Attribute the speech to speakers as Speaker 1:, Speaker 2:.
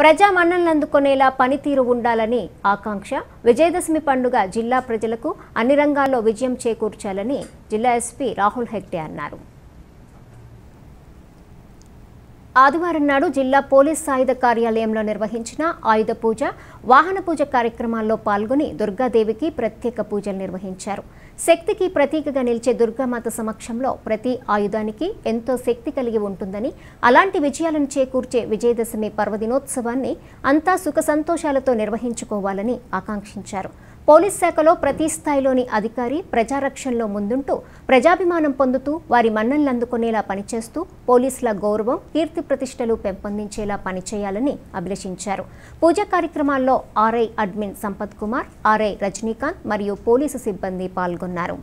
Speaker 1: ప్రజా అందుకునేలా పనితీరు ఉండాలని ఆకాంక్ష విజయదశమి పండుగ జిల్లా ప్రజలకు అన్ని రంగాల్లో విజయం చేకూర్చాలని జిల్లా ఎస్పీ రాహుల్ హెగ్డే అన్నారు ఆదివారం నాడు జిల్లా పోలీస్ సాయుధ కార్యాలయంలో నిర్వహించిన ఆయుధ పూజ వాహన పూజ కార్యక్రమాల్లో పాల్గొని దుర్గాదేవికి ప్రత్యేక పూజలు నిర్వహించారు శక్తికి ప్రతీకగా నిలిచే దుర్గామాత సమక్షంలో ప్రతి ఆయుధానికి ఎంతో శక్తి కలిగి ఉంటుందని అలాంటి విజయాలను చేకూర్చే విజయదశమి పర్వదినోత్సవాన్ని అంతా సుఖ సంతోషాలతో నిర్వహించుకోవాలని ఆకాంక్షించారు పోలీస్ శాఖలో ప్రతి స్థాయిలోని అధికారి ప్రజారక్షణలో ముందుంటూ ప్రజాభిమానం పొందుతూ వారి మన్నల్ని అందుకునేలా పనిచేస్తూ పోలీసుల గౌరవం కీర్తి ప్రతిష్టలు పెంపొందించేలా పనిచేయాలని అభిలషించారు పూజా కార్యక్రమాల్లో RI admin Sampath Kumar RI Rajinikanth మరియు పోలీసు సిబ్బంది పాల్గొన్నారు